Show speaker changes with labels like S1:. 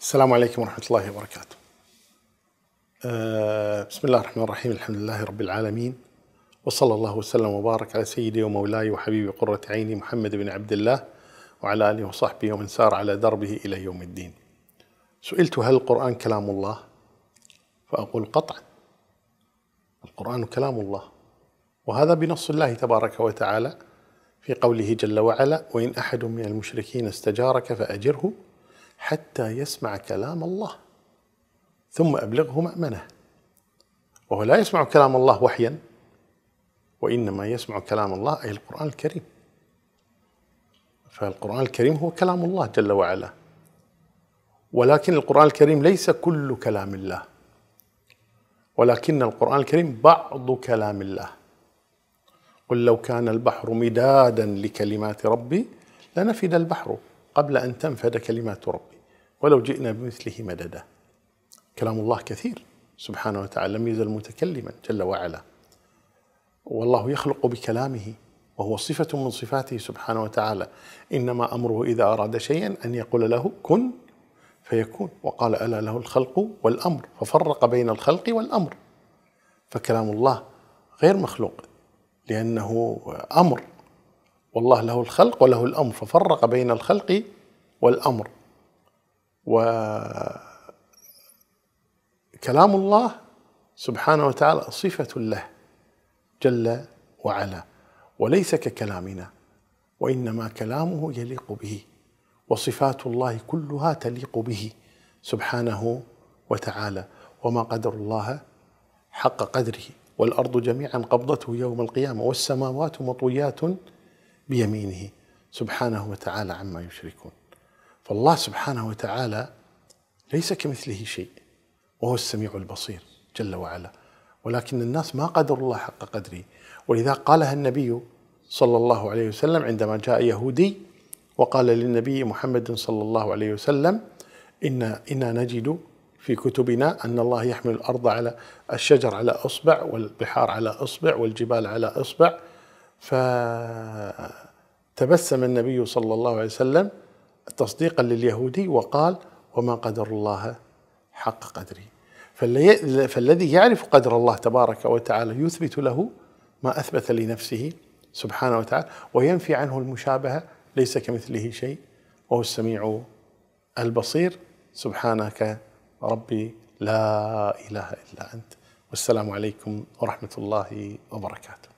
S1: السلام عليكم ورحمة الله وبركاته. أه بسم الله الرحمن الرحيم، الحمد لله رب العالمين وصلى الله وسلم وبارك على سيدي ومولاي وحبيبي قرة عيني محمد بن عبد الله وعلى آله وصحبه ومن سار على دربه إلى يوم الدين. سئلت هل القرآن كلام الله؟ فأقول قطعا. القرآن كلام الله وهذا بنص الله تبارك وتعالى في قوله جل وعلا: وإن أحد من المشركين استجارك فأجره حتى يسمع كلام الله ثم أبلغه مأمنه وهو لا يسمع كلام الله وحيا وإنما يسمع كلام الله أي القرآن الكريم فالقرآن الكريم هو كلام الله جل وعلا ولكن القرآن الكريم ليس كل كلام الله ولكن القرآن الكريم بعض كلام الله قل لو كان البحر مدادا لكلمات ربي لنفد البحر قبل أن تنفد كلمات ربي ولو جئنا بمثله مددا كلام الله كثير سبحانه وتعالى لم يزل متكلما جل وعلا والله يخلق بكلامه وهو صفة من صفاته سبحانه وتعالى إنما أمره إذا أراد شيئا أن يقول له كن فيكون وقال ألا له الخلق والأمر ففرق بين الخلق والأمر فكلام الله غير مخلوق لأنه أمر والله له الخلق وله الامر ففرق بين الخلق والامر وكلام الله سبحانه وتعالى صفه له جل وعلا وليس ككلامنا وانما كلامه يليق به وصفات الله كلها تليق به سبحانه وتعالى وما قدر الله حق قدره والارض جميعا قبضته يوم القيامه والسماوات مطويات بيمينه سبحانه وتعالى عما يشركون فالله سبحانه وتعالى ليس كمثله شيء وهو السميع البصير جل وعلا ولكن الناس ما قدروا الله حق قدره ولذا قالها النبي صلى الله عليه وسلم عندما جاء يهودي وقال للنبي محمد صلى الله عليه وسلم إن إنا نجد في كتبنا أن الله يحمل الأرض على الشجر على أصبع والبحار على أصبع والجبال على أصبع فتبسم النبي صلى الله عليه وسلم تصديقا لليهودي وقال وما قدر الله حق قدره فالذي يعرف قدر الله تبارك وتعالى يثبت له ما أثبت لنفسه سبحانه وتعالى وينفي عنه المشابهة ليس كمثله شيء وهو السميع البصير سبحانك ربي لا إله إلا أنت والسلام عليكم ورحمة الله وبركاته